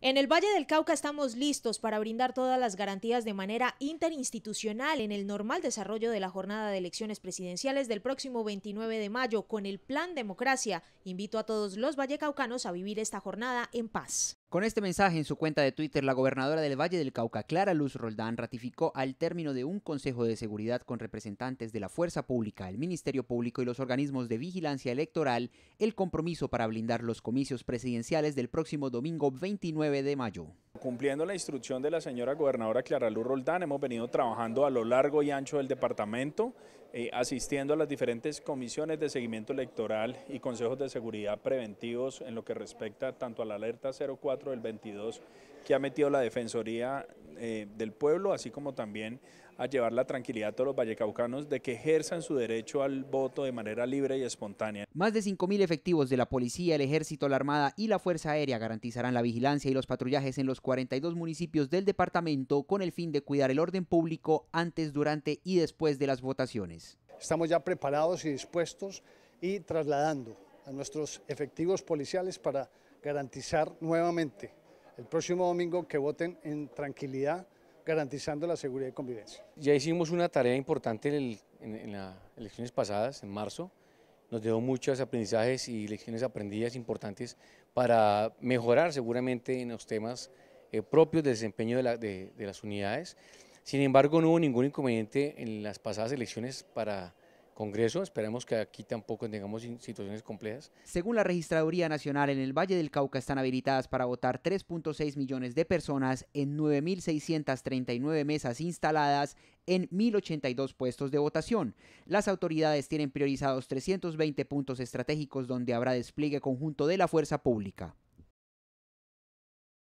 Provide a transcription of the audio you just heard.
En el Valle del Cauca estamos listos para brindar todas las garantías de manera interinstitucional en el normal desarrollo de la jornada de elecciones presidenciales del próximo 29 de mayo con el Plan Democracia. Invito a todos los vallecaucanos a vivir esta jornada en paz. Con este mensaje en su cuenta de Twitter, la gobernadora del Valle del Cauca, Clara Luz Roldán, ratificó al término de un Consejo de Seguridad con representantes de la Fuerza Pública, el Ministerio Público y los organismos de vigilancia electoral el compromiso para blindar los comicios presidenciales del próximo domingo 29 de mayo. Cumpliendo la instrucción de la señora gobernadora Clara Luz Roldán, hemos venido trabajando a lo largo y ancho del departamento, eh, asistiendo a las diferentes comisiones de seguimiento electoral y consejos de seguridad preventivos en lo que respecta tanto a la alerta 04 del 22 que ha metido la Defensoría eh, del Pueblo, así como también a llevar la tranquilidad a todos los vallecaucanos de que ejerzan su derecho al voto de manera libre y espontánea. Más de 5.000 efectivos de la Policía, el Ejército, la Armada y la Fuerza Aérea garantizarán la vigilancia y los patrullajes en los 42 municipios del departamento con el fin de cuidar el orden público antes, durante y después de las votaciones. Estamos ya preparados y dispuestos y trasladando a nuestros efectivos policiales para garantizar nuevamente el próximo domingo que voten en tranquilidad, garantizando la seguridad y convivencia. Ya hicimos una tarea importante en, las elecciones pasadas, en marzo, nos dio muchos aprendizajes y lecciones aprendidas importantes para mejorar seguramente en los temas eh, propios de desempeño de, las unidades. Sin embargo, no hubo ningún inconveniente en las pasadas elecciones para Congreso. Esperemos que aquí tampoco tengamos situaciones complejas. Según la Registraduría Nacional, en el Valle del Cauca están habilitadas para votar 3.6 millones de personas en 9.639 mesas instaladas en 1.082 puestos de votación. Las autoridades tienen priorizados 320 puntos estratégicos donde habrá despliegue conjunto de la fuerza pública.